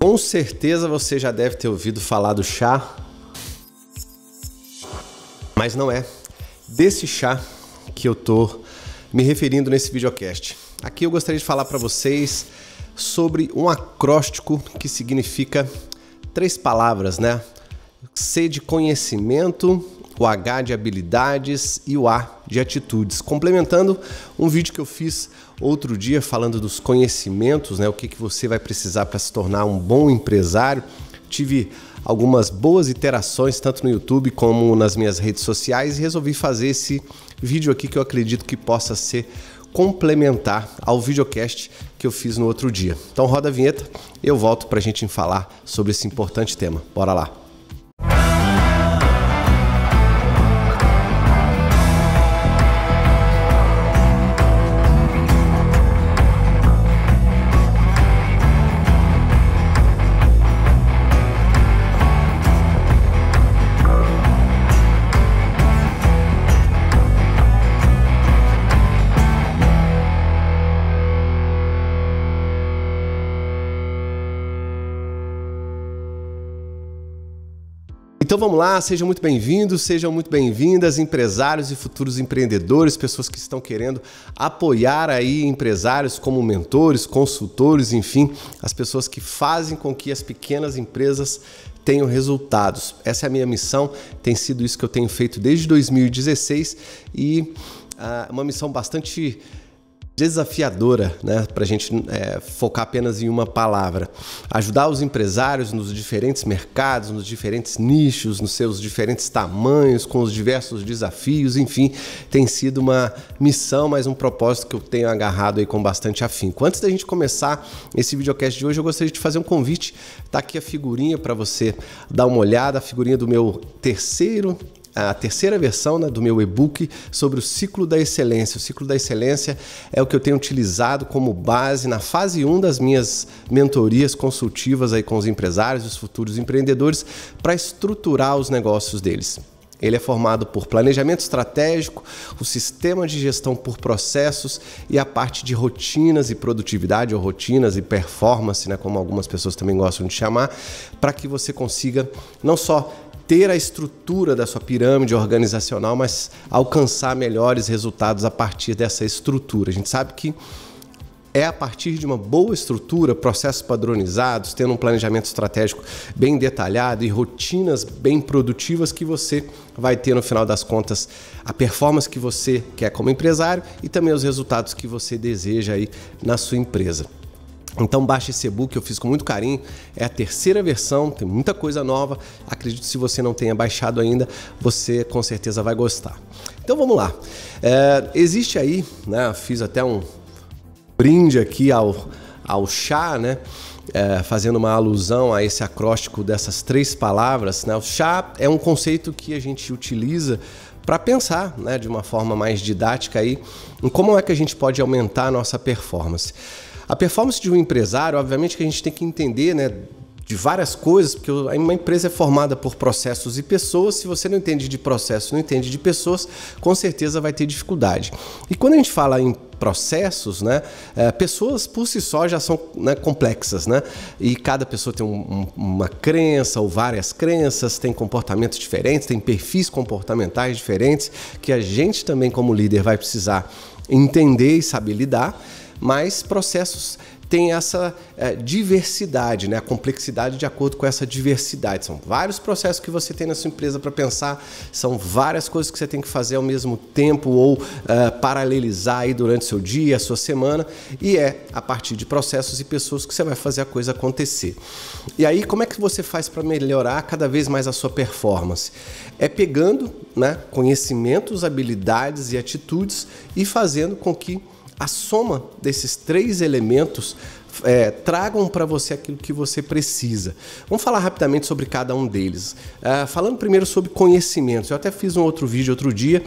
Com certeza você já deve ter ouvido falar do chá, mas não é desse chá que eu tô me referindo nesse videocast. Aqui eu gostaria de falar para vocês sobre um acróstico que significa três palavras, né? C de conhecimento, o H de habilidades e o A de atitudes. Complementando um vídeo que eu fiz outro dia falando dos conhecimentos, né, o que, que você vai precisar para se tornar um bom empresário. Tive algumas boas interações tanto no YouTube como nas minhas redes sociais e resolvi fazer esse vídeo aqui que eu acredito que possa ser complementar ao videocast que eu fiz no outro dia. Então roda a vinheta, eu volto para a gente falar sobre esse importante tema. Bora lá! Então vamos lá, sejam muito bem-vindos, sejam muito bem-vindas, empresários e futuros empreendedores, pessoas que estão querendo apoiar aí empresários como mentores, consultores, enfim, as pessoas que fazem com que as pequenas empresas tenham resultados. Essa é a minha missão, tem sido isso que eu tenho feito desde 2016 e uh, uma missão bastante desafiadora né, para a gente é, focar apenas em uma palavra. Ajudar os empresários nos diferentes mercados, nos diferentes nichos, nos seus diferentes tamanhos, com os diversos desafios, enfim, tem sido uma missão, mas um propósito que eu tenho agarrado aí com bastante afinco. Antes da gente começar esse videocast de hoje, eu gostaria de fazer um convite. Está aqui a figurinha para você dar uma olhada, a figurinha do meu terceiro a terceira versão né, do meu e-book sobre o ciclo da excelência. O ciclo da excelência é o que eu tenho utilizado como base na fase 1 das minhas mentorias consultivas aí com os empresários, os futuros empreendedores, para estruturar os negócios deles. Ele é formado por planejamento estratégico, o sistema de gestão por processos e a parte de rotinas e produtividade, ou rotinas e performance, né, como algumas pessoas também gostam de chamar, para que você consiga não só ter a estrutura da sua pirâmide organizacional, mas alcançar melhores resultados a partir dessa estrutura. A gente sabe que é a partir de uma boa estrutura, processos padronizados, tendo um planejamento estratégico bem detalhado e rotinas bem produtivas que você vai ter no final das contas a performance que você quer como empresário e também os resultados que você deseja aí na sua empresa. Então baixe esse e-book, eu fiz com muito carinho. É a terceira versão, tem muita coisa nova. Acredito que se você não tenha baixado ainda, você com certeza vai gostar. Então vamos lá. É, existe aí, né? Fiz até um brinde aqui ao, ao chá, né? É, fazendo uma alusão a esse acróstico dessas três palavras, né? O chá é um conceito que a gente utiliza para pensar, né, de uma forma mais didática aí, em como é que a gente pode aumentar a nossa performance. A performance de um empresário, obviamente que a gente tem que entender, né? de várias coisas, porque uma empresa é formada por processos e pessoas. Se você não entende de processo, não entende de pessoas, com certeza vai ter dificuldade. E quando a gente fala em processos, né, é, pessoas por si só já são né, complexas, né? E cada pessoa tem um, uma crença ou várias crenças, tem comportamentos diferentes, tem perfis comportamentais diferentes que a gente também como líder vai precisar entender e saber lidar mas processos têm essa é, diversidade, né? a complexidade de acordo com essa diversidade. São vários processos que você tem na sua empresa para pensar, são várias coisas que você tem que fazer ao mesmo tempo ou é, paralelizar aí durante seu dia, a sua semana, e é a partir de processos e pessoas que você vai fazer a coisa acontecer. E aí, como é que você faz para melhorar cada vez mais a sua performance? É pegando né, conhecimentos, habilidades e atitudes e fazendo com que a soma desses três elementos é, tragam para você aquilo que você precisa. Vamos falar rapidamente sobre cada um deles. É, falando primeiro sobre conhecimentos, eu até fiz um outro vídeo outro dia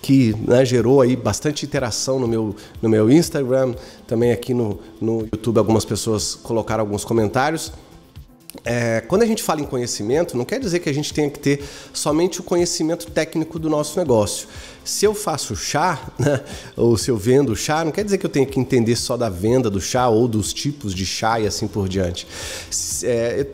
que né, gerou aí bastante interação no meu, no meu Instagram, também aqui no, no YouTube algumas pessoas colocaram alguns comentários. É, quando a gente fala em conhecimento, não quer dizer que a gente tenha que ter somente o conhecimento técnico do nosso negócio. Se eu faço chá, né, ou se eu vendo chá, não quer dizer que eu tenha que entender só da venda do chá ou dos tipos de chá e assim por diante. É,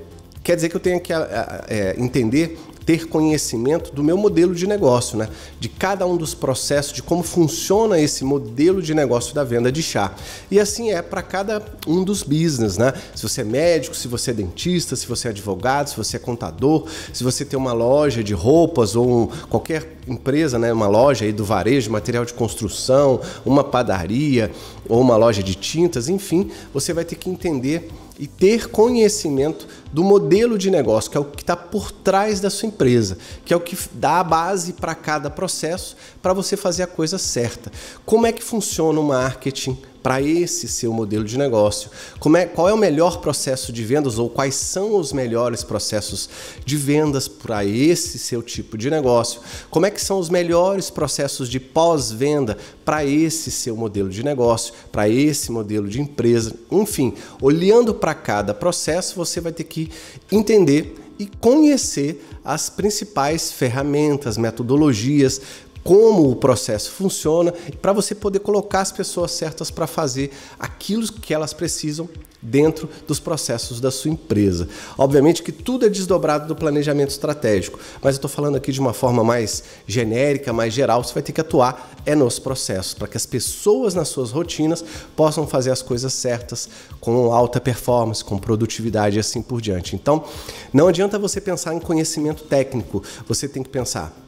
quer dizer que eu tenha que é, entender ter conhecimento do meu modelo de negócio, né? De cada um dos processos, de como funciona esse modelo de negócio da venda de chá. E assim é para cada um dos business, né? Se você é médico, se você é dentista, se você é advogado, se você é contador, se você tem uma loja de roupas ou qualquer empresa, né? Uma loja aí do varejo, material de construção, uma padaria ou uma loja de tintas, enfim, você vai ter que entender e ter conhecimento do modelo de negócio, que é o que está por trás da sua empresa, que é o que dá a base para cada processo para você fazer a coisa certa. Como é que funciona o marketing para esse seu modelo de negócio. Como é, qual é o melhor processo de vendas ou quais são os melhores processos de vendas para esse seu tipo de negócio? Como é que são os melhores processos de pós-venda para esse seu modelo de negócio, para esse modelo de empresa? Enfim, olhando para cada processo, você vai ter que entender e conhecer as principais ferramentas, metodologias, como o processo funciona, para você poder colocar as pessoas certas para fazer aquilo que elas precisam dentro dos processos da sua empresa. Obviamente que tudo é desdobrado do planejamento estratégico, mas eu estou falando aqui de uma forma mais genérica, mais geral. Você vai ter que atuar é nos processos para que as pessoas nas suas rotinas possam fazer as coisas certas com alta performance, com produtividade e assim por diante. Então, não adianta você pensar em conhecimento técnico. Você tem que pensar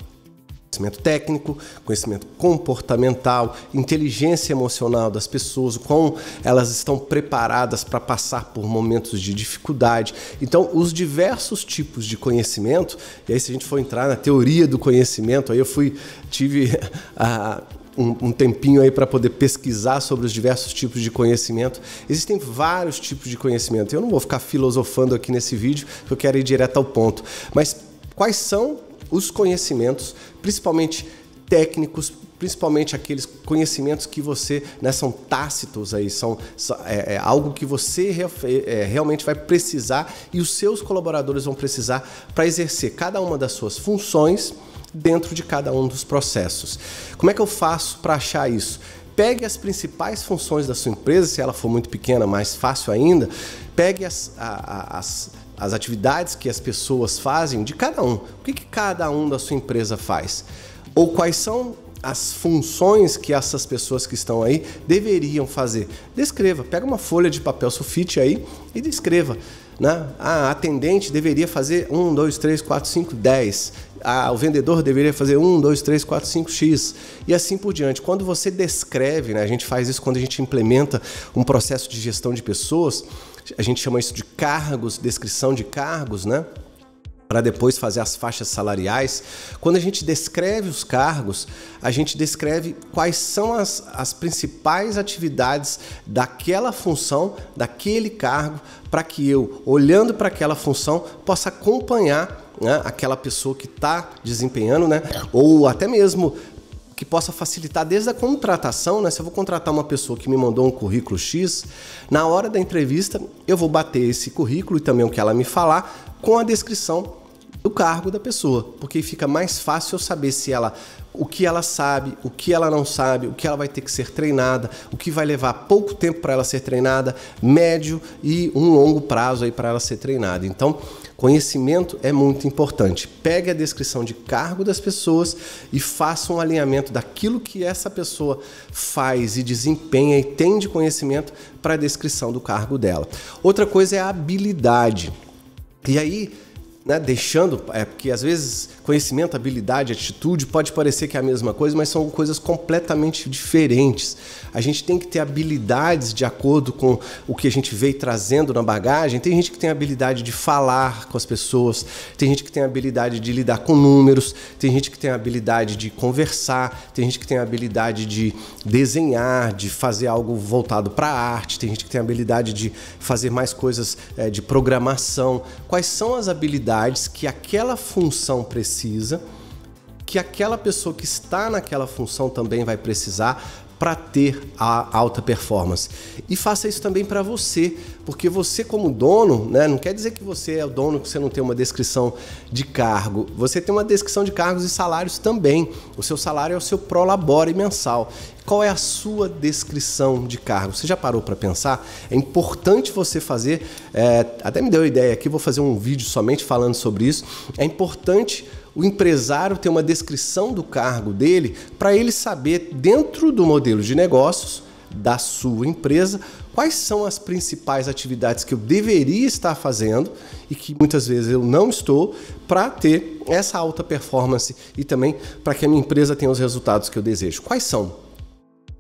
conhecimento técnico, conhecimento comportamental, inteligência emocional das pessoas, o elas estão preparadas para passar por momentos de dificuldade. Então, os diversos tipos de conhecimento, e aí se a gente for entrar na teoria do conhecimento, aí eu fui, tive a, ah, um, tempinho aí para poder pesquisar sobre os diversos tipos de conhecimento. Existem vários tipos de conhecimento. Eu não vou ficar filosofando aqui nesse vídeo, eu quero ir direto ao ponto. Mas quais são os conhecimentos, principalmente técnicos, principalmente aqueles conhecimentos que você né, são tácitos aí, são, é, é algo que você re, é, é, realmente vai precisar e os seus colaboradores vão precisar para exercer cada uma das suas funções dentro de cada um dos processos. Como é que eu faço para achar isso? Pegue as principais funções da sua empresa, se ela for muito pequena, mais fácil ainda. Pegue as, a, a, as as atividades que as pessoas fazem de cada um. O que, que cada um da sua empresa faz? Ou quais são as funções que essas pessoas que estão aí deveriam fazer. Descreva, pega uma folha de papel sulfite aí e descreva. Né? A atendente deveria fazer 1, 2, 3, 4, 5, 10. A, o vendedor deveria fazer 1, 2, 3, 4, 5, X. E assim por diante. Quando você descreve, né? a gente faz isso quando a gente implementa um processo de gestão de pessoas, a gente chama isso de cargos, descrição de cargos, né? Para depois fazer as faixas salariais. Quando a gente descreve os cargos, a gente descreve quais são as, as principais atividades daquela função, daquele cargo, para que eu, olhando para aquela função, possa acompanhar né, aquela pessoa que está desempenhando, né, ou até mesmo que possa facilitar desde a contratação, né? Se eu vou contratar uma pessoa que me mandou um currículo X, na hora da entrevista eu vou bater esse currículo e também o que ela me falar com a descrição do cargo da pessoa, porque fica mais fácil eu saber se ela o que ela sabe, o que ela não sabe, o que ela vai ter que ser treinada, o que vai levar pouco tempo para ela ser treinada, médio e um longo prazo aí para ela ser treinada. Então, Conhecimento é muito importante. Pegue a descrição de cargo das pessoas e faça um alinhamento daquilo que essa pessoa faz e desempenha e tem de conhecimento para a descrição do cargo dela. Outra coisa é a habilidade. E aí, né, deixando, é porque às vezes conhecimento, habilidade, atitude pode parecer que é a mesma coisa, mas são coisas completamente diferentes. A gente tem que ter habilidades de acordo com o que a gente veio trazendo na bagagem. Tem gente que tem habilidade de falar com as pessoas, tem gente que tem habilidade de lidar com números, tem gente que tem habilidade de conversar, tem gente que tem habilidade de desenhar, de fazer algo voltado para a arte, tem gente que tem habilidade de fazer mais coisas é, de programação. Quais são as habilidades? habilidades que aquela função precisa, que aquela pessoa que está naquela função também vai precisar para ter a alta performance. E faça isso também para você, porque você como dono, né, não quer dizer que você é o dono que você não tem uma descrição de cargo. Você tem uma descrição de cargos e salários também. O seu salário é o seu prolabore mensal. Qual é a sua descrição de cargo? Você já parou para pensar? É importante você fazer. É, até me deu a ideia aqui, vou fazer um vídeo somente falando sobre isso. É importante o empresário ter uma descrição do cargo dele para ele saber, dentro do modelo de negócios da sua empresa, quais são as principais atividades que eu deveria estar fazendo e que muitas vezes eu não estou para ter essa alta performance e também para que a minha empresa tenha os resultados que eu desejo. Quais são?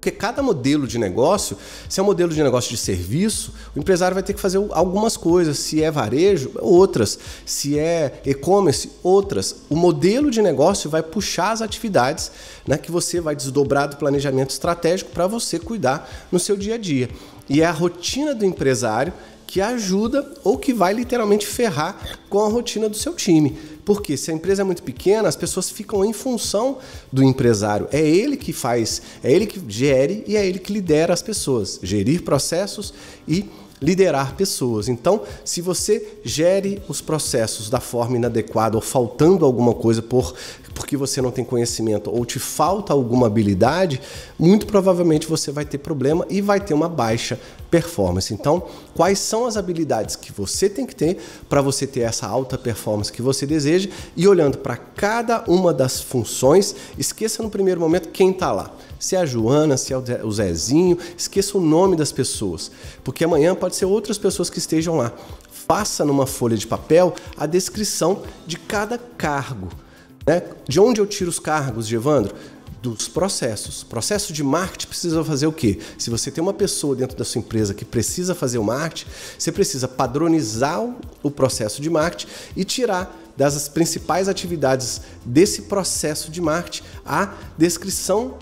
Porque cada modelo de negócio, se é um modelo de negócio de serviço, o empresário vai ter que fazer algumas coisas. Se é varejo, outras. Se é e-commerce, outras. O modelo de negócio vai puxar as atividades né, que você vai desdobrar do planejamento estratégico para você cuidar no seu dia a dia. E é a rotina do empresário que ajuda ou que vai literalmente ferrar com a rotina do seu time. Porque se a empresa é muito pequena, as pessoas ficam em função do empresário. É ele que faz, é ele que gere e é ele que lidera as pessoas. Gerir processos e liderar pessoas. Então, se você gere os processos da forma inadequada ou faltando alguma coisa por porque você não tem conhecimento ou te falta alguma habilidade, muito provavelmente você vai ter problema e vai ter uma baixa performance. Então, quais são as habilidades que você tem que ter para você ter essa alta performance que você deseja e olhando para cada uma das funções, esqueça no primeiro momento quem está lá. Se é a Joana, se é o Zezinho, esqueça o nome das pessoas, porque amanhã pode ser outras pessoas que estejam lá. Faça numa folha de papel a descrição de cada cargo. Né? De onde eu tiro os cargos, Evandro? dos processos. Processo de marketing precisa fazer o quê? Se você tem uma pessoa dentro da sua empresa que precisa fazer o marketing, você precisa padronizar o processo de marketing e tirar das principais atividades desse processo de marketing a descrição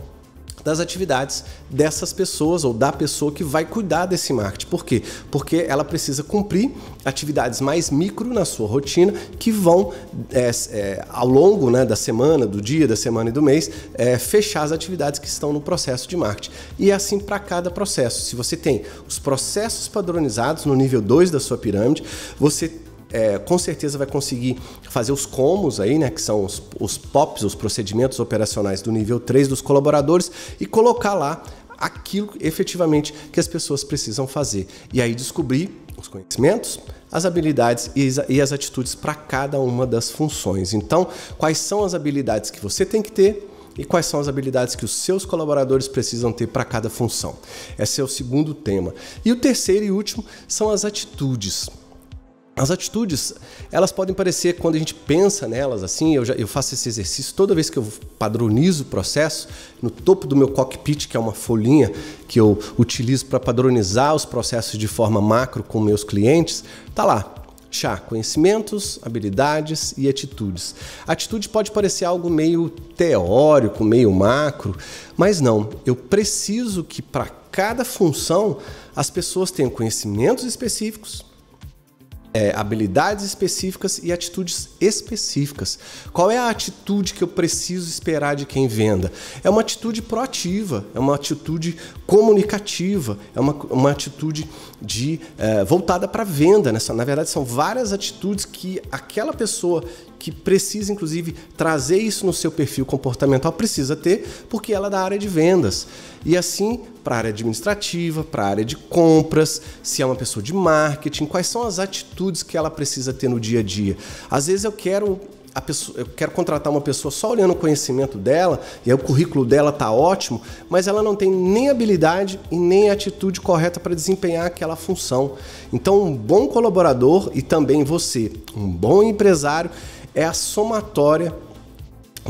das atividades dessas pessoas ou da pessoa que vai cuidar desse marketing. Por quê? Porque ela precisa cumprir atividades mais micro na sua rotina que vão, é, é, ao longo né, da semana, do dia, da semana e do mês, é, fechar as atividades que estão no processo de marketing. E é assim para cada processo. Se você tem os processos padronizados no nível 2 da sua pirâmide, você é, com certeza vai conseguir fazer os comos aí, né? Que são os, os POPs, os procedimentos operacionais do nível 3 dos colaboradores, e colocar lá aquilo efetivamente que as pessoas precisam fazer. E aí descobrir os conhecimentos, as habilidades e as atitudes para cada uma das funções. Então, quais são as habilidades que você tem que ter? E quais são as habilidades que os seus colaboradores precisam ter para cada função? Esse é o segundo tema. E o terceiro e último são as atitudes. As atitudes, elas podem parecer, quando a gente pensa nelas assim, eu, já, eu faço esse exercício toda vez que eu padronizo o processo, no topo do meu cockpit, que é uma folhinha que eu utilizo para padronizar os processos de forma macro com meus clientes, tá lá. Chá, conhecimentos, habilidades e atitudes. Atitude pode parecer algo meio teórico, meio macro, mas não. Eu preciso que para cada função as pessoas tenham conhecimentos específicos, é, habilidades específicas e atitudes específicas. Qual é a atitude que eu preciso esperar de quem venda? É uma atitude proativa, é uma atitude comunicativa, é uma, uma atitude de é, voltada para venda. Né? Na verdade, são várias atitudes que aquela pessoa que precisa, inclusive, trazer isso no seu perfil comportamental, precisa ter, porque ela é da área de vendas. E assim, para a área administrativa, para a área de compras, se é uma pessoa de marketing, quais são as atitudes que ela precisa ter no dia a dia. Às vezes eu quero Pessoa, eu quero contratar uma pessoa só olhando o conhecimento dela, e aí o currículo dela tá ótimo, mas ela não tem nem habilidade e nem atitude correta para desempenhar aquela função. Então, um bom colaborador e também você, um bom empresário, é a somatória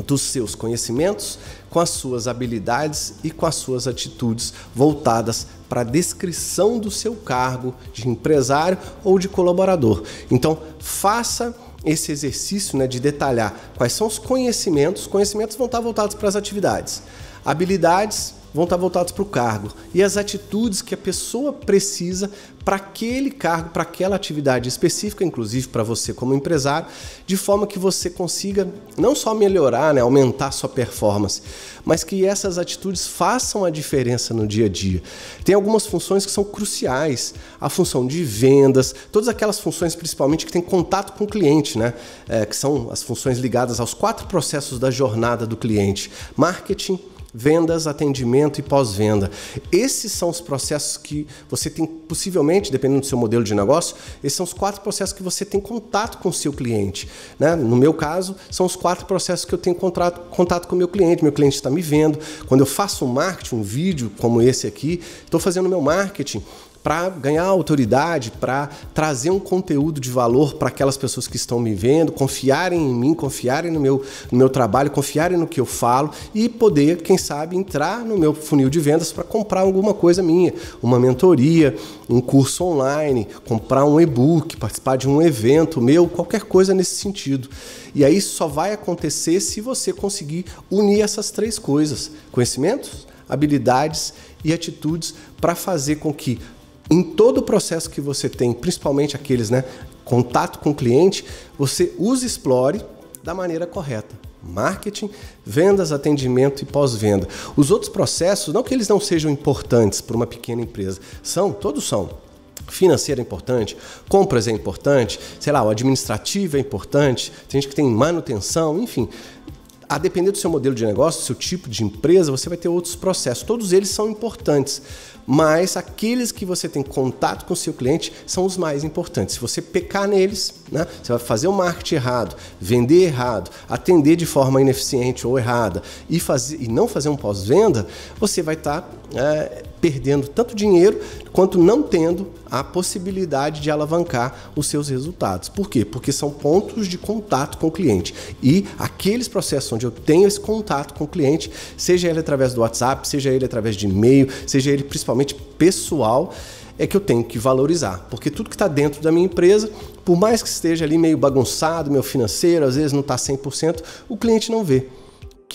dos seus conhecimentos com as suas habilidades e com as suas atitudes voltadas para a descrição do seu cargo de empresário ou de colaborador. Então, faça esse exercício né, de detalhar quais são os conhecimentos. Conhecimentos vão estar voltados para as atividades. Habilidades vão estar voltados para o cargo e as atitudes que a pessoa precisa para aquele cargo, para aquela atividade específica, inclusive para você como empresário, de forma que você consiga não só melhorar, né, aumentar sua performance, mas que essas atitudes façam a diferença no dia a dia. Tem algumas funções que são cruciais, a função de vendas, todas aquelas funções principalmente que tem contato com o cliente, né, é, que são as funções ligadas aos quatro processos da jornada do cliente: marketing vendas, atendimento e pós-venda. Esses são os processos que você tem, possivelmente, dependendo do seu modelo de negócio, esses são os quatro processos que você tem contato com o seu cliente. Né? No meu caso, são os quatro processos que eu tenho contato contato com o meu cliente. Meu cliente está me vendo. Quando eu faço um marketing, um vídeo como esse aqui, estou fazendo meu marketing para ganhar autoridade, para trazer um conteúdo de valor para aquelas pessoas que estão me vendo, confiarem em mim, confiarem no meu, no meu trabalho, confiarem no que eu falo e poder, quem sabe, entrar no meu funil de vendas para comprar alguma coisa minha, uma mentoria, um curso online, comprar um e-book, participar de um evento meu, qualquer coisa nesse sentido. E aí só vai acontecer se você conseguir unir essas três coisas: conhecimentos, habilidades e atitudes para fazer com que em todo o processo que você tem, principalmente aqueles, né, contato com o cliente, você e explore da maneira correta. Marketing, vendas, atendimento e pós-venda. Os outros processos, não que eles não sejam importantes para uma pequena empresa, são, todos são, financeiro é importante, compras é importante, sei lá, o administrativo é importante, tem gente que tem manutenção, enfim a depender do seu modelo de negócio, do seu tipo de empresa, você vai ter outros processos. Todos eles são importantes, mas aqueles que você tem contato com o seu cliente são os mais importantes. Se você pecar neles, né, você vai fazer o marketing errado, vender errado, atender de forma ineficiente ou errada e, fazer, e não fazer um pós-venda, você vai estar tá, é, perdendo tanto dinheiro quanto não tendo a possibilidade de alavancar os seus resultados. Por quê? Porque são pontos de contato com o cliente. E aqueles processos onde eu tenho esse contato com o cliente, seja ele através do WhatsApp, seja ele através de e-mail, seja ele principalmente pessoal, é que eu tenho que valorizar, porque tudo que está dentro da minha empresa, por mais que esteja ali meio bagunçado, meu financeiro, às vezes não está 100%, o cliente não vê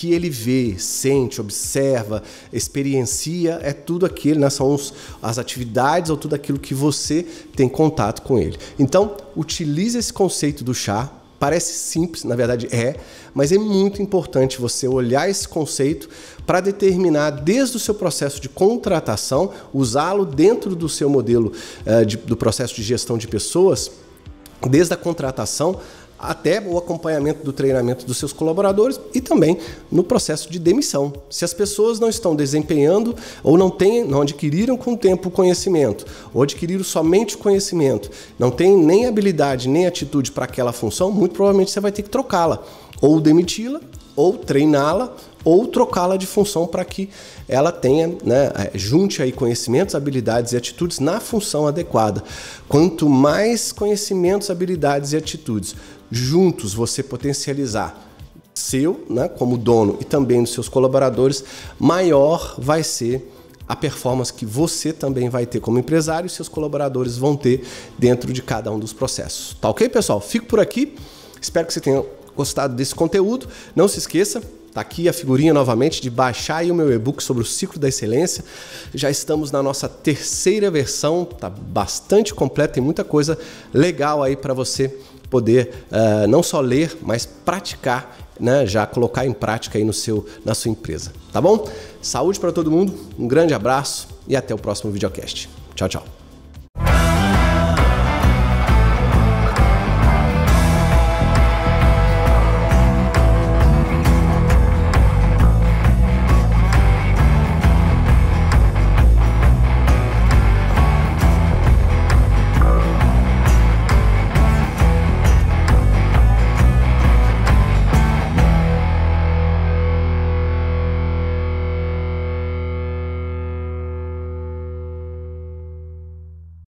que ele vê, sente, observa, experiencia é tudo aquilo, né? são os, as atividades ou tudo aquilo que você tem contato com ele. Então, utilize esse conceito do chá. Parece simples, na verdade é, mas é muito importante você olhar esse conceito para determinar, desde o seu processo de contratação, usá-lo dentro do seu modelo uh, de, do processo de gestão de pessoas, desde a contratação até o acompanhamento do treinamento dos seus colaboradores e também no processo de demissão. Se as pessoas não estão desempenhando ou não têm, não adquiriram com o tempo o conhecimento, ou adquiriram somente o conhecimento, não tem nem habilidade nem atitude para aquela função, muito provavelmente você vai ter que trocá-la ou demiti-la ou treiná-la ou trocá-la de função para que ela tenha, né, é, junte aí conhecimentos, habilidades e atitudes na função adequada. Quanto mais conhecimentos, habilidades e atitudes juntos você potencializar seu, né, como dono e também dos seus colaboradores, maior vai ser a performance que você também vai ter como empresário e seus colaboradores vão ter dentro de cada um dos processos. Tá ok, pessoal? Fico por aqui. Espero que você tenha gostado desse conteúdo. Não se esqueça, Tá aqui a figurinha novamente de baixar aí o meu e-book sobre o ciclo da excelência. Já estamos na nossa terceira versão, tá bastante completa e muita coisa legal aí para você poder uh, não só ler, mas praticar, né? Já colocar em prática aí no seu, na sua empresa, tá bom? Saúde para todo mundo, um grande abraço e até o próximo videocast. Tchau, tchau.